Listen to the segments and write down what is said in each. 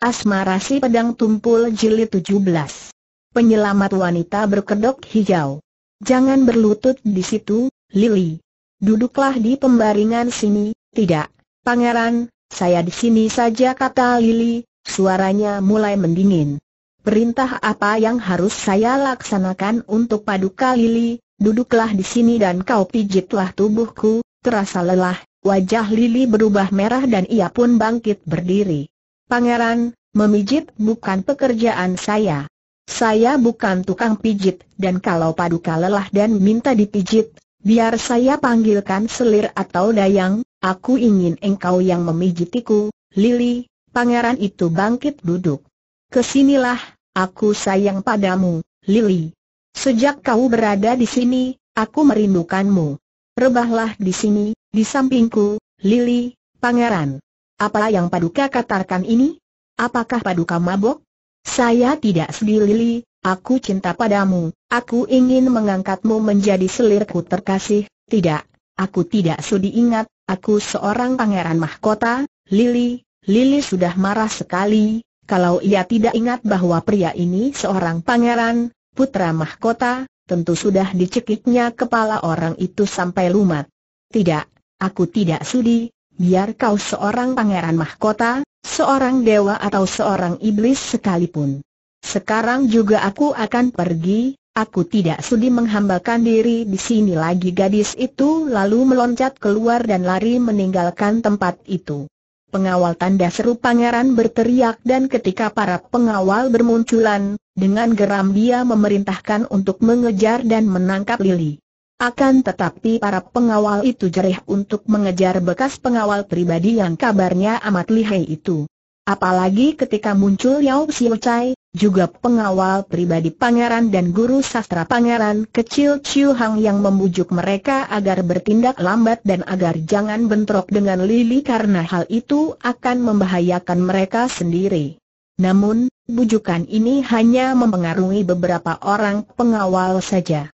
Asmara si pedang tumpul jilid 17. Penyelamat wanita berkedok hijau. Jangan berlutut di situ, Lily. Duduklah di pembaringan sini. Tidak, pangeran, saya di sini saja kata Lily. suaranya mulai mendingin. Perintah apa yang harus saya laksanakan untuk paduka Lily? duduklah di sini dan kau pijitlah tubuhku, terasa lelah, wajah Lily berubah merah dan ia pun bangkit berdiri. Pangeran, memijit bukan pekerjaan saya. Saya bukan tukang pijit, dan kalau paduka lelah dan minta dipijit, biar saya panggilkan selir atau dayang, aku ingin engkau yang memijitiku, Lili, pangeran itu bangkit duduk. Kesinilah, aku sayang padamu, Lili. Sejak kau berada di sini, aku merindukanmu. Rebahlah di sini, di sampingku, Lili, pangeran. Apa yang Paduka katakan ini? Apakah Paduka mabok? Saya tidak sedih Lili, aku cinta padamu, aku ingin mengangkatmu menjadi selirku terkasih, tidak, aku tidak sudi ingat, aku seorang pangeran mahkota, Lili, Lili sudah marah sekali, kalau ia tidak ingat bahwa pria ini seorang pangeran, putra mahkota, tentu sudah dicekiknya kepala orang itu sampai lumat. Tidak, aku tidak sudi, biar kau seorang pangeran mahkota, seorang dewa atau seorang iblis sekalipun. Sekarang juga aku akan pergi, aku tidak sudi menghambakan diri di sini lagi gadis itu lalu meloncat keluar dan lari meninggalkan tempat itu. Pengawal tanda seru pangeran berteriak dan ketika para pengawal bermunculan, dengan geram dia memerintahkan untuk mengejar dan menangkap Lily. Akan tetapi para pengawal itu jerih untuk mengejar bekas pengawal pribadi yang kabarnya amat lihai itu. Apalagi ketika muncul Yao Xiu Chai, juga pengawal pribadi pangeran dan guru sastra pangeran kecil Chiu Hang yang membujuk mereka agar bertindak lambat dan agar jangan bentrok dengan Lili karena hal itu akan membahayakan mereka sendiri. Namun, bujukan ini hanya mempengaruhi beberapa orang pengawal saja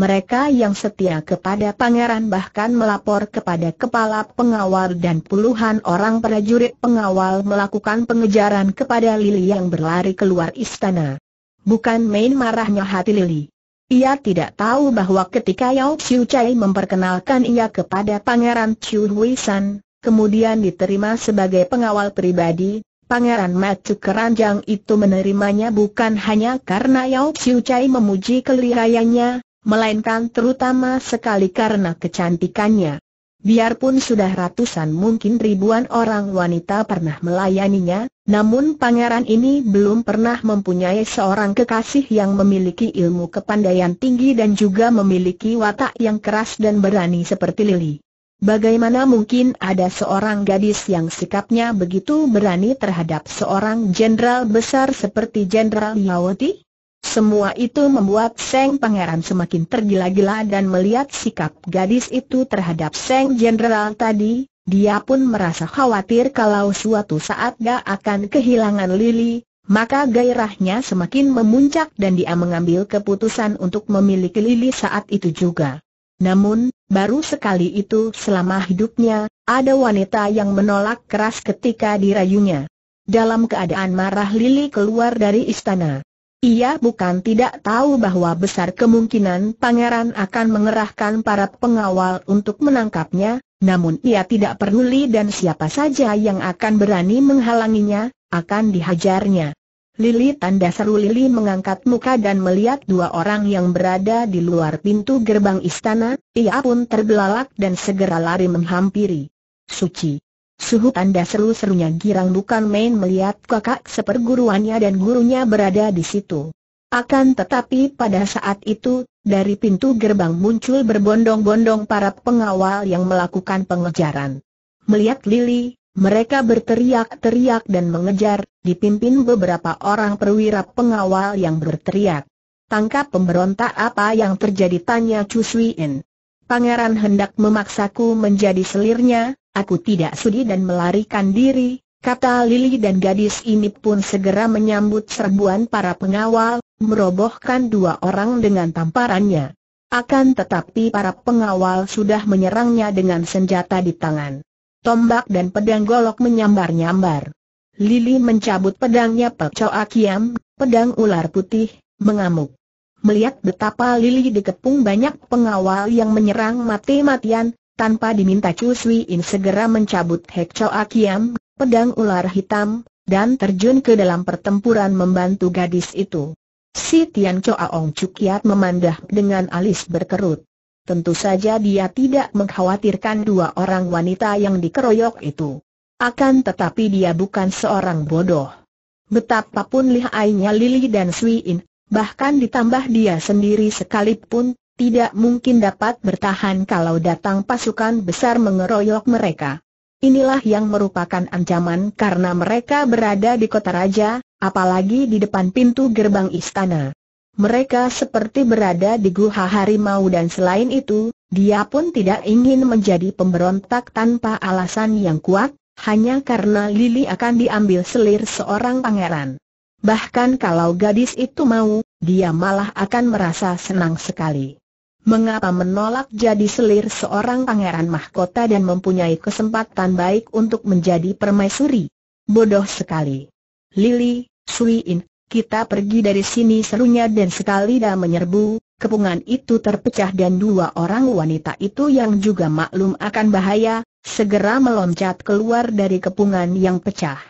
mereka yang setia kepada pangeran bahkan melapor kepada kepala pengawal dan puluhan orang prajurit pengawal melakukan pengejaran kepada Lili yang berlari keluar istana. Bukan main marahnya hati Lili. Ia tidak tahu bahwa ketika Yao Xiu Chai memperkenalkan ia kepada Pangeran Chu Hui San, kemudian diterima sebagai pengawal pribadi, Pangeran Macu Keranjang itu menerimanya bukan hanya karena Yao Xiu Chai memuji kelihayanya, melainkan terutama sekali karena kecantikannya. Biarpun sudah ratusan mungkin ribuan orang wanita pernah melayaninya, namun pangeran ini belum pernah mempunyai seorang kekasih yang memiliki ilmu kepandaian tinggi dan juga memiliki watak yang keras dan berani seperti Lily. Bagaimana mungkin ada seorang gadis yang sikapnya begitu berani terhadap seorang jenderal besar seperti Jenderal Yawati? Semua itu membuat Seng Pangeran semakin tergila-gila dan melihat sikap gadis itu terhadap Seng Jenderal tadi, dia pun merasa khawatir kalau suatu saat dia akan kehilangan Lili, maka gairahnya semakin memuncak dan dia mengambil keputusan untuk memiliki Lili saat itu juga. Namun, baru sekali itu selama hidupnya, ada wanita yang menolak keras ketika dirayunya. Dalam keadaan marah Lili keluar dari istana. Ia bukan tidak tahu bahwa besar kemungkinan pangeran akan mengerahkan para pengawal untuk menangkapnya, namun ia tidak peduli dan siapa saja yang akan berani menghalanginya, akan dihajarnya. Lili tanda seru Lili mengangkat muka dan melihat dua orang yang berada di luar pintu gerbang istana, ia pun terbelalak dan segera lari menghampiri. Suci. Suhu tanda seru-serunya girang bukan main melihat kakak seperguruannya dan gurunya berada di situ. Akan tetapi pada saat itu, dari pintu gerbang muncul berbondong-bondong para pengawal yang melakukan pengejaran. Melihat Lili, mereka berteriak-teriak dan mengejar, dipimpin beberapa orang perwira pengawal yang berteriak. Tangkap pemberontak apa yang terjadi tanya Chu In. Pangeran hendak memaksaku menjadi selirnya, Aku tidak sudi dan melarikan diri, kata Lili dan gadis ini pun segera menyambut serbuan para pengawal, merobohkan dua orang dengan tamparannya. Akan tetapi para pengawal sudah menyerangnya dengan senjata di tangan. Tombak dan pedang golok menyambar-nyambar. Lili mencabut pedangnya Pecoa Kiam, pedang ular putih, mengamuk. Melihat betapa Lili dikepung banyak pengawal yang menyerang mati-matian, tanpa diminta Chu Sui In segera mencabut Hek Choa Kiam, pedang ular hitam, dan terjun ke dalam pertempuran membantu gadis itu. Si Tian Choa Ong Cukiat memandah dengan alis berkerut. Tentu saja dia tidak mengkhawatirkan dua orang wanita yang dikeroyok itu. Akan tetapi dia bukan seorang bodoh. Betapapun lihainya Lily dan Sui In, bahkan ditambah dia sendiri sekalipun, tidak mungkin dapat bertahan kalau datang pasukan besar mengeroyok mereka. Inilah yang merupakan ancaman karena mereka berada di kota raja, apalagi di depan pintu gerbang istana. Mereka seperti berada di guha harimau dan selain itu, dia pun tidak ingin menjadi pemberontak tanpa alasan yang kuat, hanya karena Lili akan diambil selir seorang pangeran. Bahkan kalau gadis itu mau, dia malah akan merasa senang sekali mengapa menolak jadi selir seorang pangeran mahkota dan mempunyai kesempatan baik untuk menjadi permaisuri? Bodoh sekali. Lili, Suiin, kita pergi dari sini serunya dan sekali dah menyerbu, kepungan itu terpecah dan dua orang wanita itu yang juga maklum akan bahaya, segera meloncat keluar dari kepungan yang pecah.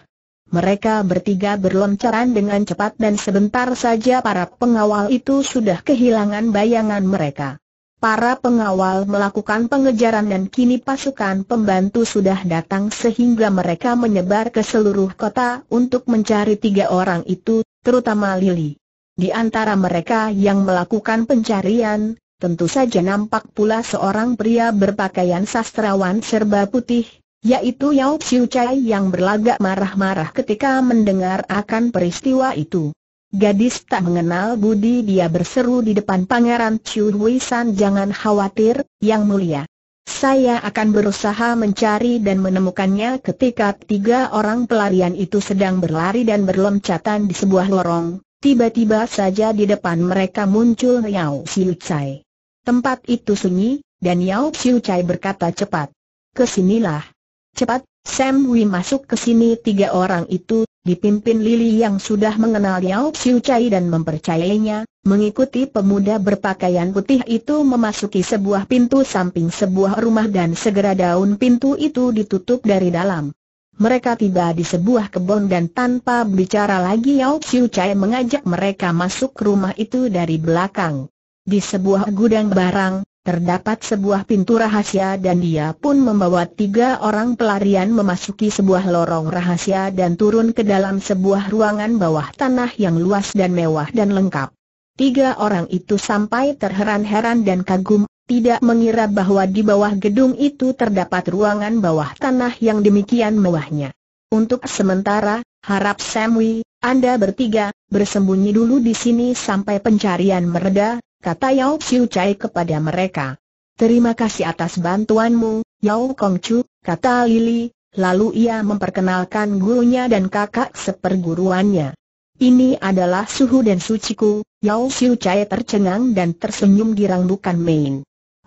Mereka bertiga berloncaran dengan cepat dan sebentar saja para pengawal itu sudah kehilangan bayangan mereka. Para pengawal melakukan pengejaran dan kini pasukan pembantu sudah datang sehingga mereka menyebar ke seluruh kota untuk mencari tiga orang itu, terutama Lili. Di antara mereka yang melakukan pencarian, tentu saja nampak pula seorang pria berpakaian sastrawan serba putih, yaitu Yao Chiu Chai yang berlagak marah-marah ketika mendengar akan peristiwa itu. Gadis tak mengenal budi dia berseru di depan pangeran Chiu Hui San jangan khawatir, yang mulia. Saya akan berusaha mencari dan menemukannya ketika tiga orang pelarian itu sedang berlari dan berloncatan di sebuah lorong. Tiba-tiba saja di depan mereka muncul Yao Xiu Chai. Tempat itu sunyi, dan Yao Xiu Chai berkata cepat. Kesinilah. Cepat, Sam Wi masuk ke sini tiga orang itu, dipimpin Lily yang sudah mengenal Yao Xiu Chai dan mempercayainya, mengikuti pemuda berpakaian putih itu memasuki sebuah pintu samping sebuah rumah dan segera daun pintu itu ditutup dari dalam. Mereka tiba di sebuah kebun dan tanpa bicara lagi Yao Xiu Chai mengajak mereka masuk ke rumah itu dari belakang. Di sebuah gudang barang, Terdapat sebuah pintu rahasia dan dia pun membawa tiga orang pelarian memasuki sebuah lorong rahasia dan turun ke dalam sebuah ruangan bawah tanah yang luas dan mewah dan lengkap. Tiga orang itu sampai terheran-heran dan kagum, tidak mengira bahwa di bawah gedung itu terdapat ruangan bawah tanah yang demikian mewahnya. Untuk sementara, harap Samui, Anda bertiga, bersembunyi dulu di sini sampai pencarian mereda, kata Yao Qiu Chai kepada mereka. Terima kasih atas bantuanmu, Yao Kong Chu, kata Lili, lalu ia memperkenalkan gurunya dan kakak seperguruannya. Ini adalah suhu dan suciku, Yao Qiu Chai tercengang dan tersenyum girang bukan main.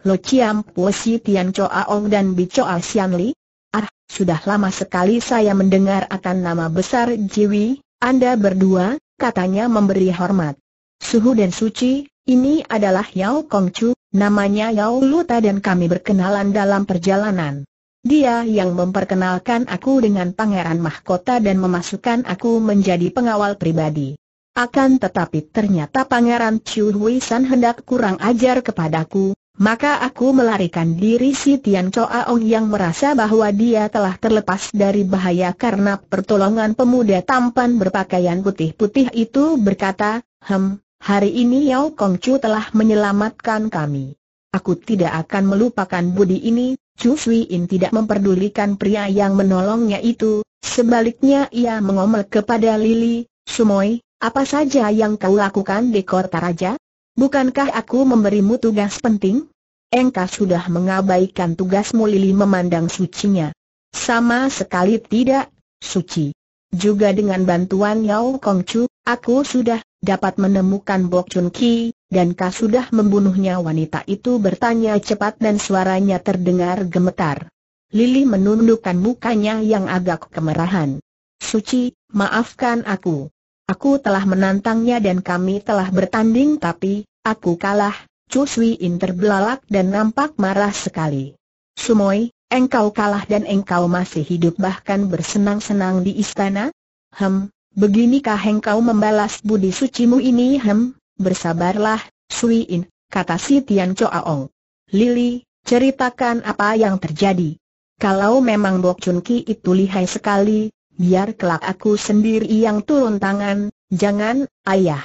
Lo Chiam Po Si Tian Choa Ong dan Bi Choa Sian Li. Ah, sudah lama sekali saya mendengar akan nama besar Jiwi, Anda berdua, katanya memberi hormat. Suhu dan suci, ini adalah Yao Kongchu, namanya Yao Luta dan kami berkenalan dalam perjalanan. Dia yang memperkenalkan aku dengan Pangeran Mahkota dan memasukkan aku menjadi pengawal pribadi. Akan tetapi ternyata Pangeran Chu Hui San hendak kurang ajar kepadaku, maka aku melarikan diri si Tian Choa Ong yang merasa bahwa dia telah terlepas dari bahaya karena pertolongan pemuda tampan berpakaian putih-putih itu berkata, Hem, Hari ini Yao Chu telah menyelamatkan kami. Aku tidak akan melupakan budi ini, Chu In tidak memperdulikan pria yang menolongnya itu, sebaliknya ia mengomel kepada Lili, Sumoi, apa saja yang kau lakukan di kota raja? Bukankah aku memberimu tugas penting? Engkau sudah mengabaikan tugasmu Lili memandang sucinya. Sama sekali tidak, suci. Juga dengan bantuan Yao Chu, aku sudah dapat menemukan Bok Chun Ki, dan kau sudah membunuhnya wanita itu bertanya cepat dan suaranya terdengar gemetar. Lili menundukkan mukanya yang agak kemerahan. Suci, maafkan aku. Aku telah menantangnya dan kami telah bertanding tapi, aku kalah, Chu Sui In terbelalak dan nampak marah sekali. Sumoy, engkau kalah dan engkau masih hidup bahkan bersenang-senang di istana? Hem, Beginikah kau membalas budi sucimu ini hem? Bersabarlah, Sui In, kata si Tian Ong. Lili, ceritakan apa yang terjadi. Kalau memang Bok Chun Ki itu lihai sekali, biar kelak aku sendiri yang turun tangan, jangan, ayah.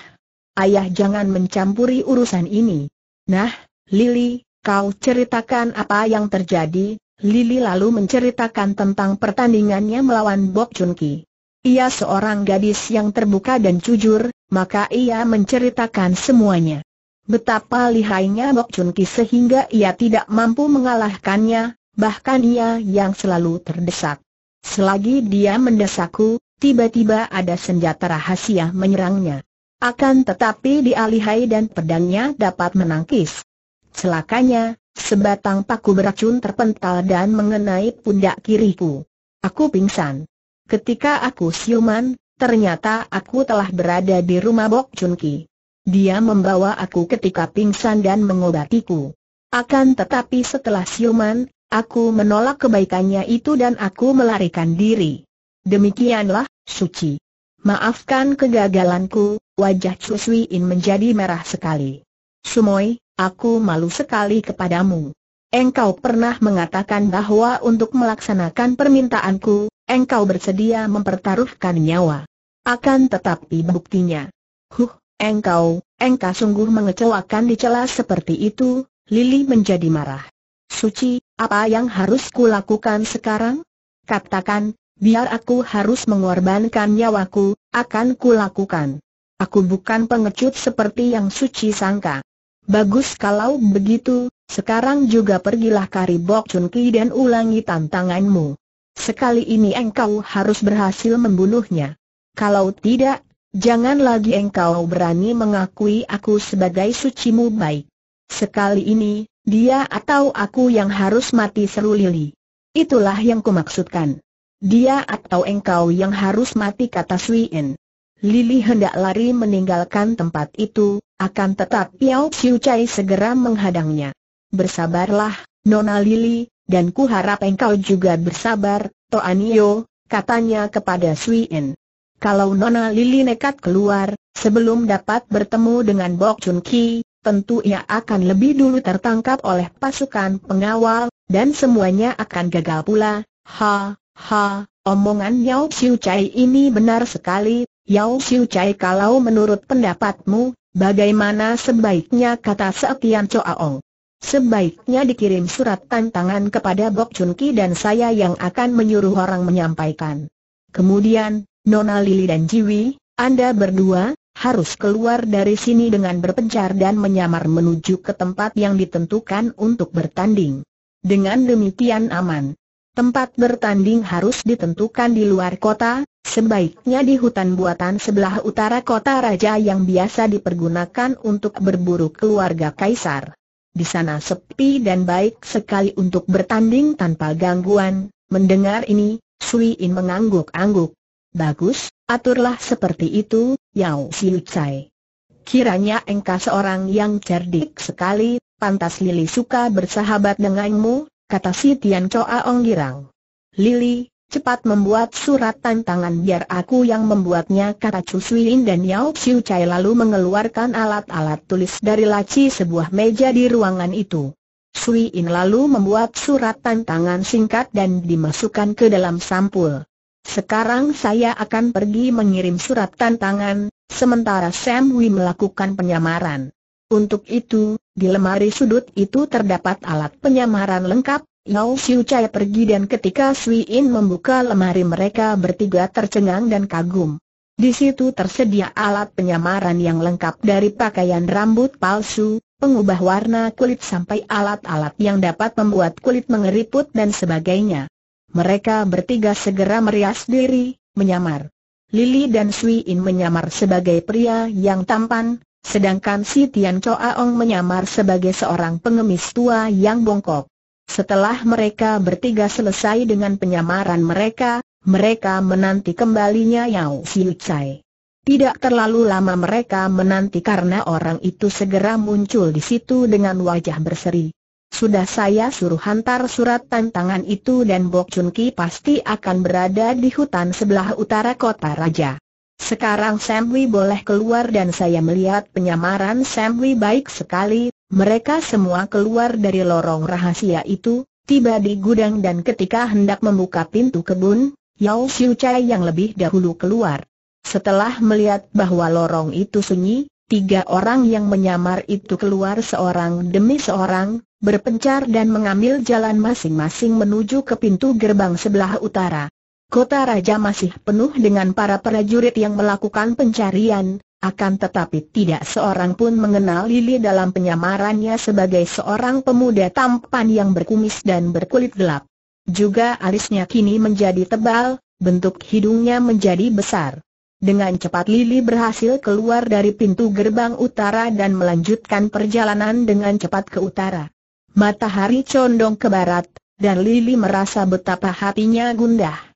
Ayah jangan mencampuri urusan ini. Nah, Lili, kau ceritakan apa yang terjadi, Lili lalu menceritakan tentang pertandingannya melawan Bok Chun Ki ia seorang gadis yang terbuka dan jujur, maka ia menceritakan semuanya. Betapa lihainya Bok Chun Ki sehingga ia tidak mampu mengalahkannya, bahkan ia yang selalu terdesak. Selagi dia mendesakku, tiba-tiba ada senjata rahasia menyerangnya. Akan tetapi dialihai dan pedangnya dapat menangkis. Celakanya, sebatang paku beracun terpental dan mengenai pundak kiriku. Aku pingsan. Ketika aku siuman, ternyata aku telah berada di rumah Bok Chun Dia membawa aku ketika pingsan dan mengobatiku. Akan tetapi setelah siuman, aku menolak kebaikannya itu dan aku melarikan diri. Demikianlah, suci. Maafkan kegagalanku, wajah Chu In menjadi merah sekali. Sumoy, aku malu sekali kepadamu. Engkau pernah mengatakan bahwa untuk melaksanakan permintaanku, engkau bersedia mempertaruhkan nyawa. Akan tetapi buktinya. Huh, engkau, engkau sungguh mengecewakan di celah seperti itu, Lili menjadi marah. Suci, apa yang harus kulakukan sekarang? Katakan, biar aku harus mengorbankan nyawaku, akan kulakukan. Aku bukan pengecut seperti yang Suci sangka. Bagus kalau begitu, sekarang juga pergilah Kari Bok Chun Ki dan ulangi tantanganmu. Sekali ini engkau harus berhasil membunuhnya. Kalau tidak, jangan lagi engkau berani mengakui aku sebagai sucimu baik. Sekali ini, dia atau aku yang harus mati seru Lili. Itulah yang kumaksudkan. Dia atau engkau yang harus mati kata En. Lili hendak lari meninggalkan tempat itu, akan tetap Piao Siu Chai segera menghadangnya. Bersabarlah, Nona Lili, dan ku harap engkau juga bersabar, Toanio, katanya kepada Sui En. Kalau Nona Lili nekat keluar, sebelum dapat bertemu dengan Bok Chun Ki, tentu ia akan lebih dulu tertangkap oleh pasukan pengawal, dan semuanya akan gagal pula. Ha, ha, omongan Yao Xiu Chai ini benar sekali, Yao Xiu Chai kalau menurut pendapatmu, bagaimana sebaiknya kata Sekian Ong? Sebaiknya dikirim surat tantangan kepada Bok Chun Ki dan saya yang akan menyuruh orang menyampaikan. Kemudian, Nona Lili dan Jiwi, Anda berdua, harus keluar dari sini dengan berpencar dan menyamar menuju ke tempat yang ditentukan untuk bertanding. Dengan demikian aman. Tempat bertanding harus ditentukan di luar kota, sebaiknya di hutan buatan sebelah utara kota raja yang biasa dipergunakan untuk berburu keluarga kaisar. Di sana sepi dan baik sekali untuk bertanding tanpa gangguan. Mendengar ini, Sui In mengangguk-angguk. Bagus, aturlah seperti itu, Yao Siu Chai. Kiranya engkau seorang yang cerdik sekali, pantas Lili suka bersahabat denganmu, kata si Tian Choa Ong Girang. Lili, Cepat membuat surat tantangan biar aku yang membuatnya kata Chu Lin dan Yao Xiu Chai lalu mengeluarkan alat-alat tulis dari laci sebuah meja di ruangan itu. Sui In lalu membuat surat tantangan singkat dan dimasukkan ke dalam sampul. Sekarang saya akan pergi mengirim surat tantangan, sementara Sam Wei melakukan penyamaran. Untuk itu, di lemari sudut itu terdapat alat penyamaran lengkap, Ngao Siu Chai pergi dan ketika Sui In membuka lemari mereka bertiga tercengang dan kagum. Di situ tersedia alat penyamaran yang lengkap dari pakaian rambut palsu, pengubah warna kulit sampai alat-alat yang dapat membuat kulit mengeriput dan sebagainya. Mereka bertiga segera merias diri, menyamar. Lili dan Sui In menyamar sebagai pria yang tampan, sedangkan si Tian Choa Ong menyamar sebagai seorang pengemis tua yang bongkok. Setelah mereka bertiga selesai dengan penyamaran mereka, mereka menanti kembalinya Yao Siu Tidak terlalu lama mereka menanti karena orang itu segera muncul di situ dengan wajah berseri. Sudah saya suruh hantar surat tantangan itu dan Bok Chun Ki pasti akan berada di hutan sebelah utara kota raja. Sekarang Samwi boleh keluar dan saya melihat penyamaran Samwi baik sekali, mereka semua keluar dari lorong rahasia itu, tiba di gudang dan ketika hendak membuka pintu kebun, Yao Xiu Chai yang lebih dahulu keluar. Setelah melihat bahwa lorong itu sunyi, tiga orang yang menyamar itu keluar seorang demi seorang, berpencar dan mengambil jalan masing-masing menuju ke pintu gerbang sebelah utara. Kota raja masih penuh dengan para prajurit yang melakukan pencarian, akan tetapi tidak seorang pun mengenal Lili dalam penyamarannya sebagai seorang pemuda tampan yang berkumis dan berkulit gelap. Juga alisnya kini menjadi tebal, bentuk hidungnya menjadi besar. Dengan cepat Lili berhasil keluar dari pintu gerbang utara dan melanjutkan perjalanan dengan cepat ke utara. Matahari condong ke barat, dan Lili merasa betapa hatinya gundah.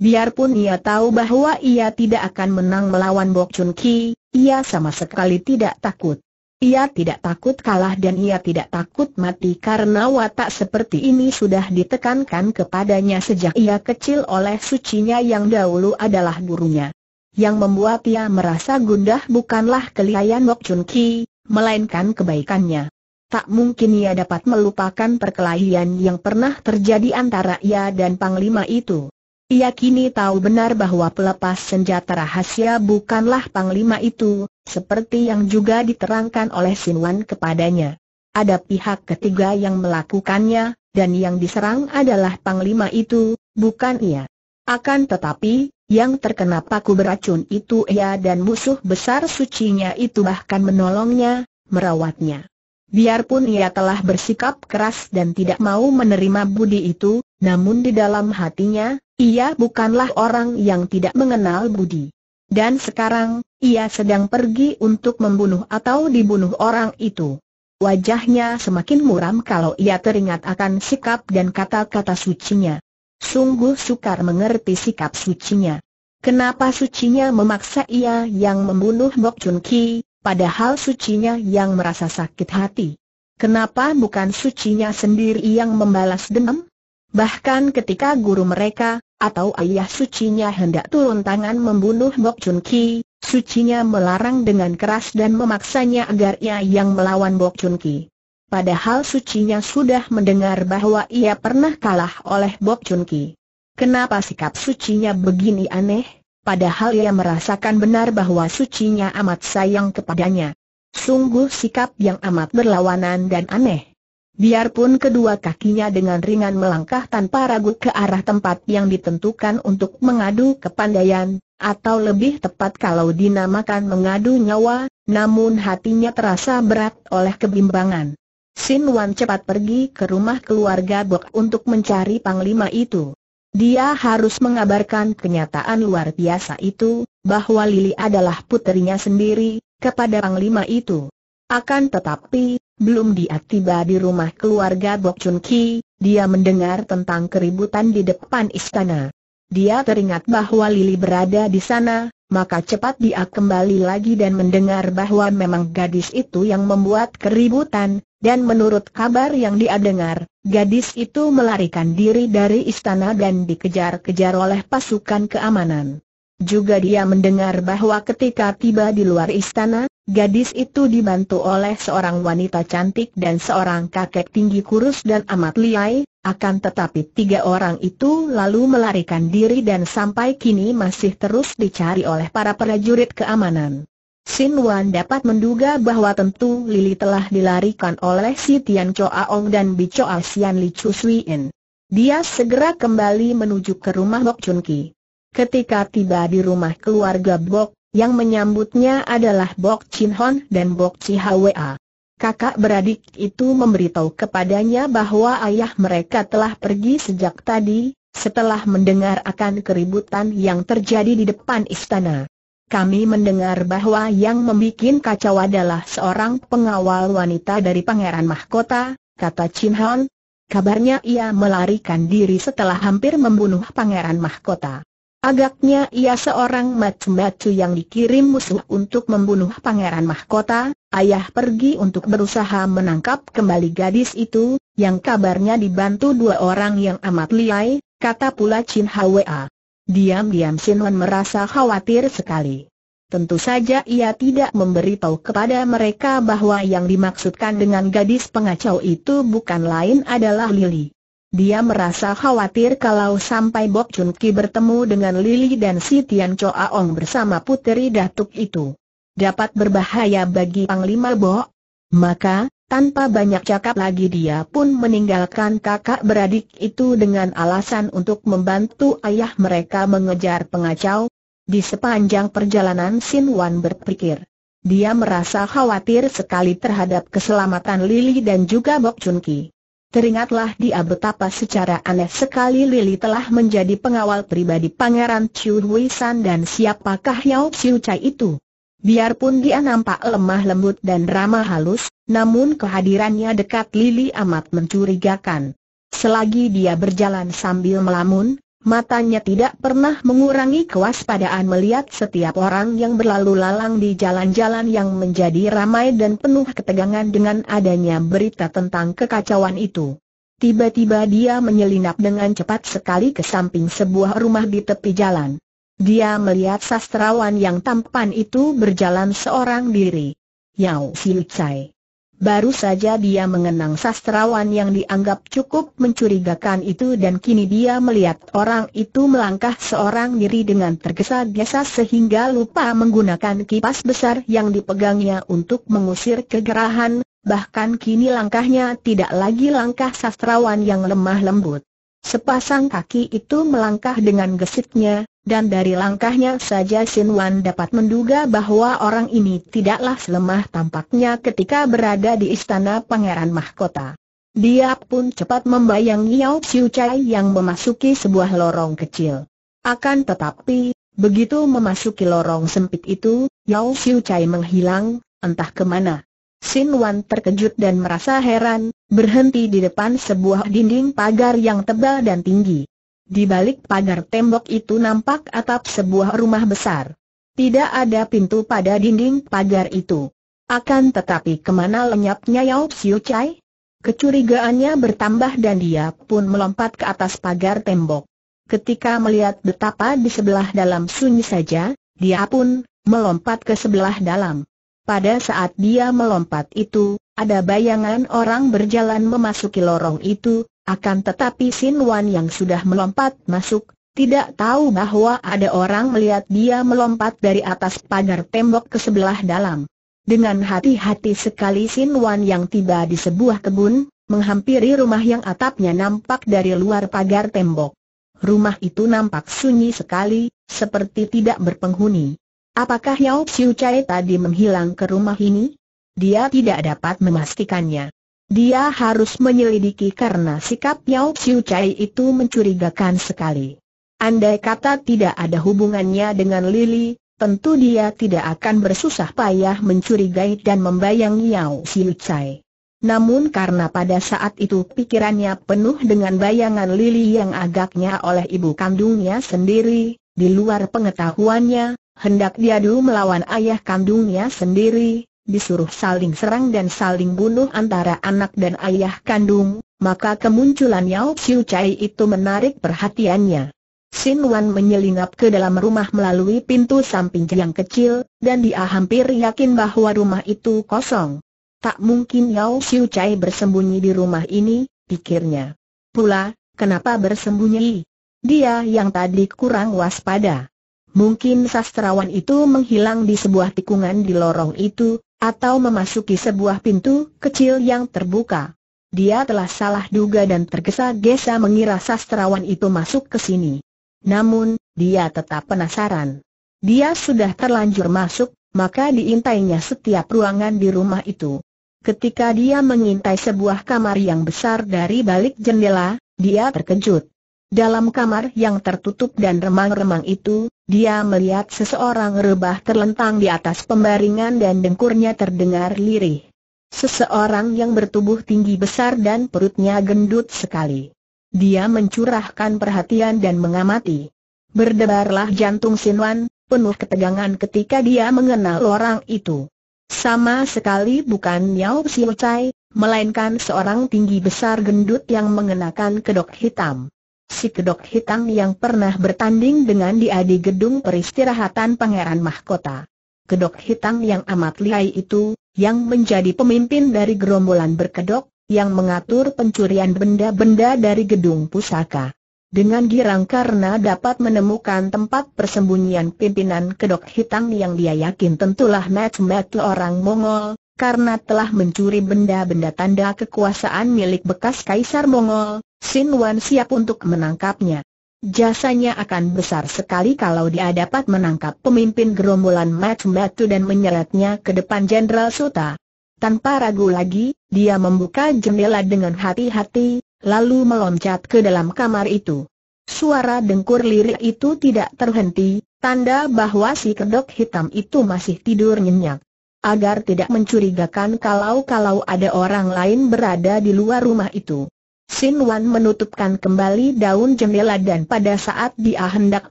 Biarpun ia tahu bahwa ia tidak akan menang melawan Bok Chun Ki, ia sama sekali tidak takut. Ia tidak takut kalah dan ia tidak takut mati karena watak seperti ini sudah ditekankan kepadanya sejak ia kecil oleh sucinya yang dahulu adalah gurunya. Yang membuat ia merasa gundah bukanlah kelihayan Bok Chun Ki, melainkan kebaikannya. Tak mungkin ia dapat melupakan perkelahian yang pernah terjadi antara ia dan Panglima itu. Ia kini tahu benar bahwa pelepas senjata rahasia bukanlah panglima itu, seperti yang juga diterangkan oleh Sinwan kepadanya. Ada pihak ketiga yang melakukannya, dan yang diserang adalah panglima itu, bukan ia. Akan tetapi, yang terkena paku beracun itu ia dan musuh besar sucinya itu bahkan menolongnya, merawatnya. Biarpun ia telah bersikap keras dan tidak mau menerima budi itu, namun di dalam hatinya, ia bukanlah orang yang tidak mengenal budi. Dan sekarang, ia sedang pergi untuk membunuh atau dibunuh orang itu. Wajahnya semakin muram kalau ia teringat akan sikap dan kata-kata sucinya. Sungguh sukar mengerti sikap sucinya. Kenapa sucinya memaksa ia yang membunuh Bok Chun Ki, padahal sucinya yang merasa sakit hati? Kenapa bukan sucinya sendiri yang membalas dendam? Bahkan ketika guru mereka, atau ayah sucinya hendak turun tangan membunuh Bok Chun Ki, sucinya melarang dengan keras dan memaksanya agar ia yang melawan Bok Chun Ki. Padahal sucinya sudah mendengar bahwa ia pernah kalah oleh Bok Chun Ki. Kenapa sikap sucinya begini aneh? Padahal ia merasakan benar bahwa sucinya amat sayang kepadanya. Sungguh sikap yang amat berlawanan dan aneh. Biarpun kedua kakinya dengan ringan melangkah tanpa ragu ke arah tempat yang ditentukan untuk mengadu kepandaian, atau lebih tepat kalau dinamakan mengadu nyawa, namun hatinya terasa berat oleh kebimbangan. Sin Wan cepat pergi ke rumah keluarga Bok untuk mencari panglima itu. Dia harus mengabarkan kenyataan luar biasa itu, bahwa Lili adalah putrinya sendiri, kepada panglima itu. Akan tetapi, belum dia tiba di rumah keluarga Bok Chun Ki, dia mendengar tentang keributan di depan istana. Dia teringat bahwa Lili berada di sana, maka cepat dia kembali lagi dan mendengar bahwa memang gadis itu yang membuat keributan, dan menurut kabar yang dia dengar, gadis itu melarikan diri dari istana dan dikejar-kejar oleh pasukan keamanan. Juga dia mendengar bahwa ketika tiba di luar istana, Gadis itu dibantu oleh seorang wanita cantik dan seorang kakek tinggi kurus dan amat liai, akan tetapi tiga orang itu lalu melarikan diri dan sampai kini masih terus dicari oleh para prajurit keamanan. Sin Wan dapat menduga bahwa tentu Lili telah dilarikan oleh si Tian Choa Ong dan Bi Choa Sian Li Chu In. Dia segera kembali menuju ke rumah Bok Chun Ki. Ketika tiba di rumah keluarga Bok, yang menyambutnya adalah Bok Chin Hon dan Bok Chi Hwa. Kakak beradik itu memberitahu kepadanya bahwa ayah mereka telah pergi sejak tadi, setelah mendengar akan keributan yang terjadi di depan istana. Kami mendengar bahwa yang membuat kacau adalah seorang pengawal wanita dari Pangeran Mahkota, kata Chin Hon. Kabarnya ia melarikan diri setelah hampir membunuh Pangeran Mahkota. Agaknya ia seorang macu-macu yang dikirim musuh untuk membunuh pangeran mahkota, ayah pergi untuk berusaha menangkap kembali gadis itu, yang kabarnya dibantu dua orang yang amat liai, kata pula Chin Hwa. Diam-diam Sin Wen merasa khawatir sekali. Tentu saja ia tidak memberitahu kepada mereka bahwa yang dimaksudkan dengan gadis pengacau itu bukan lain adalah Lily. Dia merasa khawatir kalau sampai Bok Chun Ki bertemu dengan Lili dan si Tian Cho Aong bersama puteri datuk itu. Dapat berbahaya bagi Panglima Bok. Maka, tanpa banyak cakap lagi dia pun meninggalkan kakak beradik itu dengan alasan untuk membantu ayah mereka mengejar pengacau. Di sepanjang perjalanan Sin Wan berpikir. Dia merasa khawatir sekali terhadap keselamatan Lili dan juga Bok Chun Ki. Teringatlah dia betapa secara aneh sekali Lili telah menjadi pengawal pribadi Pangeran Chiu Hui San dan siapakah Yao Chiu Chai itu. Biarpun dia nampak lemah lembut dan ramah halus, namun kehadirannya dekat Lili amat mencurigakan. Selagi dia berjalan sambil melamun, Matanya tidak pernah mengurangi kewaspadaan melihat setiap orang yang berlalu lalang di jalan-jalan yang menjadi ramai dan penuh ketegangan dengan adanya berita tentang kekacauan itu. Tiba-tiba dia menyelinap dengan cepat sekali ke samping sebuah rumah di tepi jalan. Dia melihat sastrawan yang tampan itu berjalan seorang diri. Yao Chai. Baru saja dia mengenang sastrawan yang dianggap cukup mencurigakan itu dan kini dia melihat orang itu melangkah seorang diri dengan tergesa-gesa sehingga lupa menggunakan kipas besar yang dipegangnya untuk mengusir kegerahan, bahkan kini langkahnya tidak lagi langkah sastrawan yang lemah lembut. Sepasang kaki itu melangkah dengan gesitnya, dan dari langkahnya saja Sin Wan dapat menduga bahwa orang ini tidaklah selemah tampaknya ketika berada di istana pangeran mahkota. Dia pun cepat membayangi Yao Xiu Chai yang memasuki sebuah lorong kecil. Akan tetapi, begitu memasuki lorong sempit itu, Yao Xiu Chai menghilang, entah kemana. Sin Wan terkejut dan merasa heran, berhenti di depan sebuah dinding pagar yang tebal dan tinggi. Di balik pagar tembok itu nampak atap sebuah rumah besar. Tidak ada pintu pada dinding pagar itu. Akan tetapi kemana lenyapnya Yao Xiu Chai? Kecurigaannya bertambah dan dia pun melompat ke atas pagar tembok. Ketika melihat betapa di sebelah dalam sunyi saja, dia pun melompat ke sebelah dalam. Pada saat dia melompat itu, ada bayangan orang berjalan memasuki lorong itu, akan tetapi Sin Wan yang sudah melompat masuk, tidak tahu bahwa ada orang melihat dia melompat dari atas pagar tembok ke sebelah dalam. Dengan hati-hati sekali Sin Wan yang tiba di sebuah kebun, menghampiri rumah yang atapnya nampak dari luar pagar tembok. Rumah itu nampak sunyi sekali, seperti tidak berpenghuni. Apakah Yao Xiu Chai tadi menghilang ke rumah ini? Dia tidak dapat memastikannya. Dia harus menyelidiki karena sikap Yao Xiu Chai itu mencurigakan sekali. Andai kata tidak ada hubungannya dengan Lily, tentu dia tidak akan bersusah payah mencurigai dan membayangi Yao Xiu Chai. Namun karena pada saat itu pikirannya penuh dengan bayangan Lily yang agaknya oleh ibu kandungnya sendiri, di luar pengetahuannya, hendak diadu melawan ayah kandungnya sendiri, disuruh saling serang dan saling bunuh antara anak dan ayah kandung, maka kemunculan Yao Xiu Chai itu menarik perhatiannya. Sin Wan menyelinap ke dalam rumah melalui pintu samping yang kecil, dan dia hampir yakin bahwa rumah itu kosong. Tak mungkin Yao Xiu Chai bersembunyi di rumah ini, pikirnya. Pula, kenapa bersembunyi? Dia yang tadi kurang waspada. Mungkin sastrawan itu menghilang di sebuah tikungan di lorong itu, atau memasuki sebuah pintu kecil yang terbuka. Dia telah salah duga dan tergesa-gesa mengira sastrawan itu masuk ke sini. Namun, dia tetap penasaran. Dia sudah terlanjur masuk, maka diintainya setiap ruangan di rumah itu. Ketika dia mengintai sebuah kamar yang besar dari balik jendela, dia terkejut. Dalam kamar yang tertutup dan remang-remang itu, dia melihat seseorang rebah terlentang di atas pembaringan dan dengkurnya terdengar lirih. Seseorang yang bertubuh tinggi besar dan perutnya gendut sekali. Dia mencurahkan perhatian dan mengamati. Berdebarlah jantung Sinwan, penuh ketegangan ketika dia mengenal orang itu. Sama sekali bukan Yao Siu Chai, melainkan seorang tinggi besar gendut yang mengenakan kedok hitam si kedok hitam yang pernah bertanding dengan dia di gedung peristirahatan Pangeran Mahkota. Kedok hitam yang amat lihai itu, yang menjadi pemimpin dari gerombolan berkedok, yang mengatur pencurian benda-benda dari gedung pusaka. Dengan girang karena dapat menemukan tempat persembunyian pimpinan kedok hitam yang dia yakin tentulah match-match orang Mongol, karena telah mencuri benda-benda tanda kekuasaan milik bekas Kaisar Mongol, Sin Wan siap untuk menangkapnya. Jasanya akan besar sekali kalau dia dapat menangkap pemimpin gerombolan Mat Batu dan menyeretnya ke depan Jenderal Suta. Tanpa ragu lagi, dia membuka jendela dengan hati-hati, lalu meloncat ke dalam kamar itu. Suara dengkur lirik itu tidak terhenti, tanda bahwa si kedok hitam itu masih tidur nyenyak. Agar tidak mencurigakan kalau-kalau ada orang lain berada di luar rumah itu. Sin Wan menutupkan kembali daun jendela dan pada saat dia hendak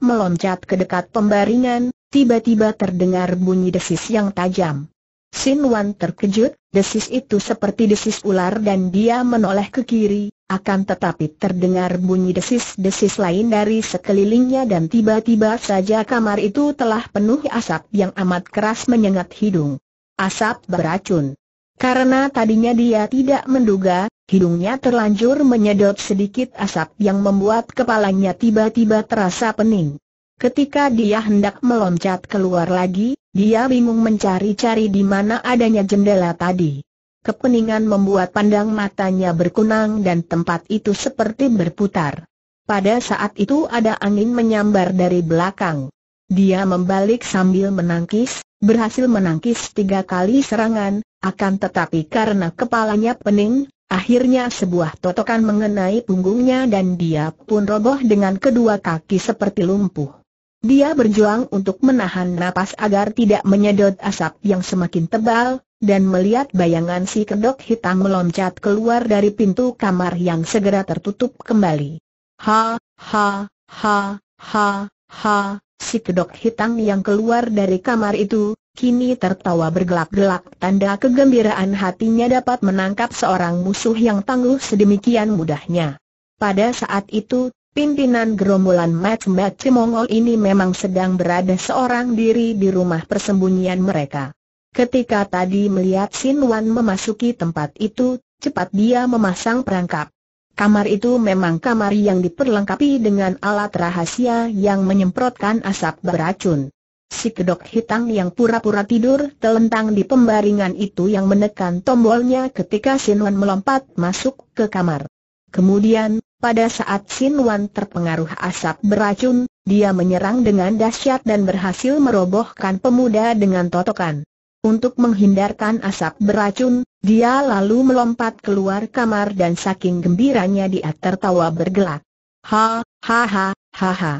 meloncat ke dekat pembaringan, tiba-tiba terdengar bunyi desis yang tajam. Sin Wan terkejut, desis itu seperti desis ular dan dia menoleh ke kiri, akan tetapi terdengar bunyi desis-desis lain dari sekelilingnya dan tiba-tiba saja kamar itu telah penuh asap yang amat keras menyengat hidung. Asap beracun. Karena tadinya dia tidak menduga, hidungnya terlanjur menyedot sedikit asap yang membuat kepalanya tiba-tiba terasa pening. Ketika dia hendak meloncat keluar lagi, dia bingung mencari-cari di mana adanya jendela tadi. Kepeningan membuat pandang matanya berkunang dan tempat itu seperti berputar. Pada saat itu ada angin menyambar dari belakang. Dia membalik sambil menangkis, berhasil menangkis tiga kali serangan, akan tetapi karena kepalanya pening, akhirnya sebuah totokan mengenai punggungnya dan dia pun roboh dengan kedua kaki seperti lumpuh. Dia berjuang untuk menahan napas agar tidak menyedot asap yang semakin tebal, dan melihat bayangan si kedok hitam meloncat keluar dari pintu kamar yang segera tertutup kembali. Ha, ha, ha, ha, ha, Si kedok hitam yang keluar dari kamar itu, kini tertawa bergelak-gelak tanda kegembiraan hatinya dapat menangkap seorang musuh yang tangguh sedemikian mudahnya. Pada saat itu, pimpinan gerombolan match mac mongol ini memang sedang berada seorang diri di rumah persembunyian mereka. Ketika tadi melihat Sin Wan memasuki tempat itu, cepat dia memasang perangkap. Kamar itu memang kamar yang diperlengkapi dengan alat rahasia yang menyemprotkan asap beracun. Si kedok hitam yang pura-pura tidur telentang di pembaringan itu yang menekan tombolnya ketika Sinwan melompat masuk ke kamar. Kemudian, pada saat Sinwan terpengaruh asap beracun, dia menyerang dengan dahsyat dan berhasil merobohkan pemuda dengan totokan. Untuk menghindarkan asap beracun, dia lalu melompat keluar kamar dan saking gembiranya dia tertawa bergelak. Ha, ha, ha, ha, ha.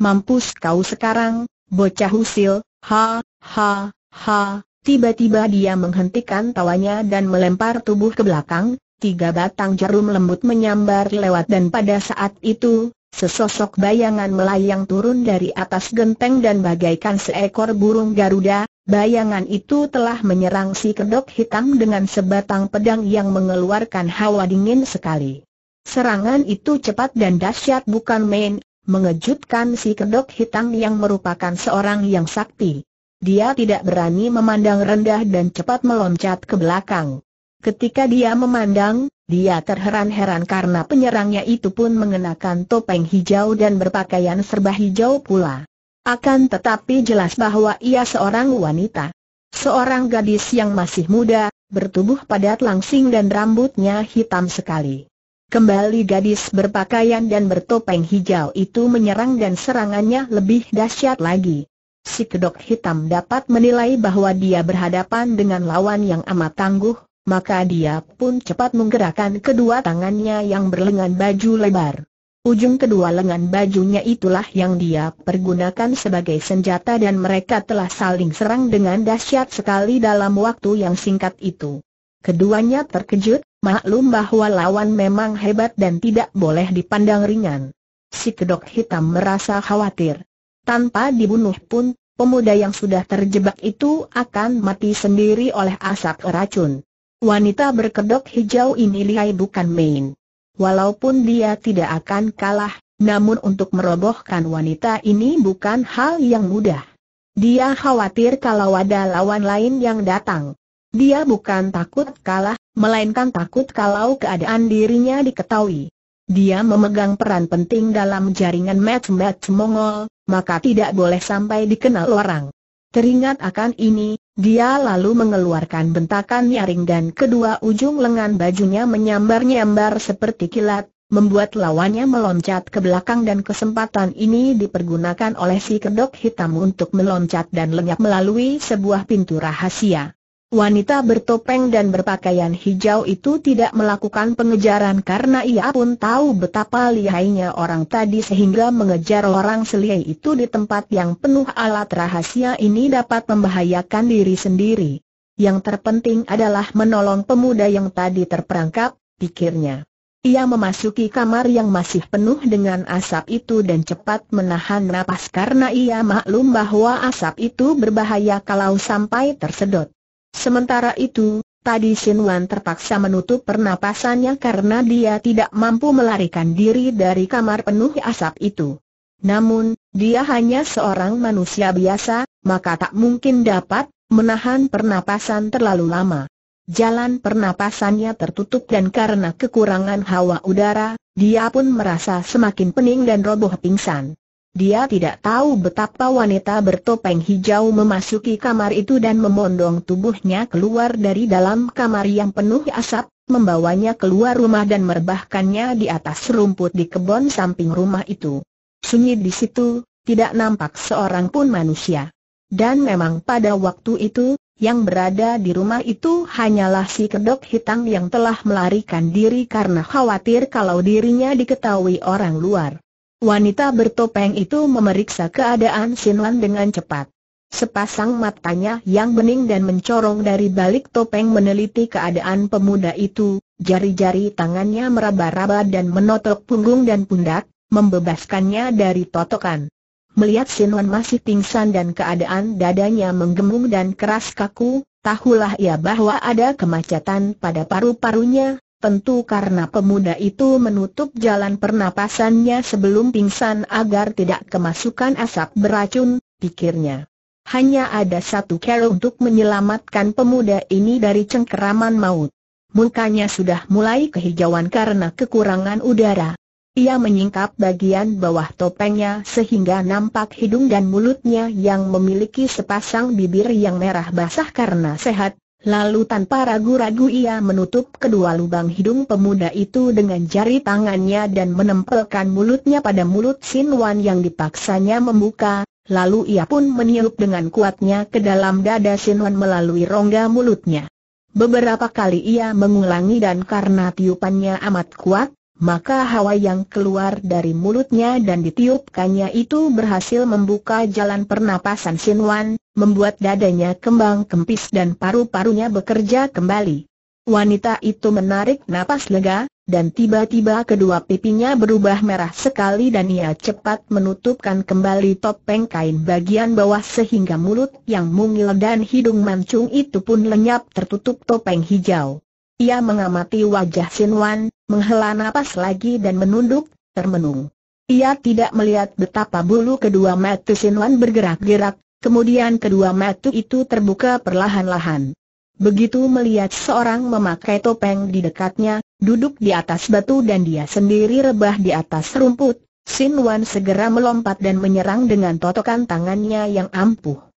Mampus kau sekarang, bocah usil, ha, ha, ha. Tiba-tiba dia menghentikan tawanya dan melempar tubuh ke belakang, tiga batang jarum lembut menyambar lewat dan pada saat itu, sesosok bayangan melayang turun dari atas genteng dan bagaikan seekor burung Garuda, Bayangan itu telah menyerang si kedok hitam dengan sebatang pedang yang mengeluarkan hawa dingin sekali. Serangan itu cepat dan dahsyat bukan main, mengejutkan si kedok hitam yang merupakan seorang yang sakti. Dia tidak berani memandang rendah dan cepat meloncat ke belakang. Ketika dia memandang, dia terheran-heran karena penyerangnya itu pun mengenakan topeng hijau dan berpakaian serba hijau pula. Akan tetapi jelas bahwa ia seorang wanita. Seorang gadis yang masih muda, bertubuh padat langsing dan rambutnya hitam sekali. Kembali gadis berpakaian dan bertopeng hijau itu menyerang dan serangannya lebih dahsyat lagi. Si kedok hitam dapat menilai bahwa dia berhadapan dengan lawan yang amat tangguh, maka dia pun cepat menggerakkan kedua tangannya yang berlengan baju lebar. Ujung kedua lengan bajunya itulah yang dia pergunakan sebagai senjata dan mereka telah saling serang dengan dahsyat sekali dalam waktu yang singkat itu. Keduanya terkejut, maklum bahwa lawan memang hebat dan tidak boleh dipandang ringan. Si kedok hitam merasa khawatir. Tanpa dibunuh pun, pemuda yang sudah terjebak itu akan mati sendiri oleh asap racun. Wanita berkedok hijau ini lihai bukan main. Walaupun dia tidak akan kalah, namun untuk merobohkan wanita ini bukan hal yang mudah. Dia khawatir kalau ada lawan lain yang datang. Dia bukan takut kalah, melainkan takut kalau keadaan dirinya diketahui. Dia memegang peran penting dalam jaringan match-match Mongol, maka tidak boleh sampai dikenal orang. Teringat akan ini, dia lalu mengeluarkan bentakan nyaring dan kedua ujung lengan bajunya menyambar-nyambar seperti kilat, membuat lawannya meloncat ke belakang dan kesempatan ini dipergunakan oleh si kedok hitam untuk meloncat dan lenyap melalui sebuah pintu rahasia. Wanita bertopeng dan berpakaian hijau itu tidak melakukan pengejaran karena ia pun tahu betapa lihainya orang tadi sehingga mengejar orang selia itu di tempat yang penuh alat rahasia ini dapat membahayakan diri sendiri. Yang terpenting adalah menolong pemuda yang tadi terperangkap, pikirnya. Ia memasuki kamar yang masih penuh dengan asap itu dan cepat menahan napas karena ia maklum bahwa asap itu berbahaya kalau sampai tersedot. Sementara itu, tadi Sin Wan terpaksa menutup pernapasannya karena dia tidak mampu melarikan diri dari kamar penuh asap itu. Namun, dia hanya seorang manusia biasa, maka tak mungkin dapat menahan pernapasan terlalu lama. Jalan pernapasannya tertutup dan karena kekurangan hawa udara, dia pun merasa semakin pening dan roboh pingsan. Dia tidak tahu betapa wanita bertopeng hijau memasuki kamar itu dan memondong tubuhnya keluar dari dalam kamar yang penuh asap, membawanya keluar rumah dan merebahkannya di atas rumput di kebun samping rumah itu. Sunyi di situ, tidak nampak seorang pun manusia. Dan memang pada waktu itu, yang berada di rumah itu hanyalah si kedok hitam yang telah melarikan diri karena khawatir kalau dirinya diketahui orang luar. Wanita bertopeng itu memeriksa keadaan Sinlan dengan cepat. Sepasang matanya yang bening dan mencorong dari balik topeng meneliti keadaan pemuda itu, jari-jari tangannya meraba-raba dan menotok punggung dan pundak, membebaskannya dari totokan. Melihat Sinwan masih pingsan dan keadaan dadanya menggemung dan keras kaku, tahulah ia bahwa ada kemacetan pada paru-parunya, tentu karena pemuda itu menutup jalan pernapasannya sebelum pingsan agar tidak kemasukan asap beracun, pikirnya. Hanya ada satu cara untuk menyelamatkan pemuda ini dari cengkeraman maut. Mukanya sudah mulai kehijauan karena kekurangan udara. Ia menyingkap bagian bawah topengnya sehingga nampak hidung dan mulutnya yang memiliki sepasang bibir yang merah basah karena sehat, Lalu tanpa ragu-ragu ia menutup kedua lubang hidung pemuda itu dengan jari tangannya dan menempelkan mulutnya pada mulut Sin Wan yang dipaksanya membuka, lalu ia pun meniup dengan kuatnya ke dalam dada Sin Wan melalui rongga mulutnya. Beberapa kali ia mengulangi dan karena tiupannya amat kuat, maka hawa yang keluar dari mulutnya dan ditiupkannya itu berhasil membuka jalan pernapasan Wan, membuat dadanya kembang kempis dan paru-parunya bekerja kembali. Wanita itu menarik napas lega, dan tiba-tiba kedua pipinya berubah merah sekali dan ia cepat menutupkan kembali topeng kain bagian bawah sehingga mulut yang mungil dan hidung mancung itu pun lenyap tertutup topeng hijau. Ia mengamati wajah Wan, menghela napas lagi dan menunduk, termenung. Ia tidak melihat betapa bulu kedua mata Wan bergerak-gerak, kemudian kedua mata itu terbuka perlahan-lahan. Begitu melihat seorang memakai topeng di dekatnya, duduk di atas batu dan dia sendiri rebah di atas rumput, Sin Wan segera melompat dan menyerang dengan totokan tangannya yang ampuh.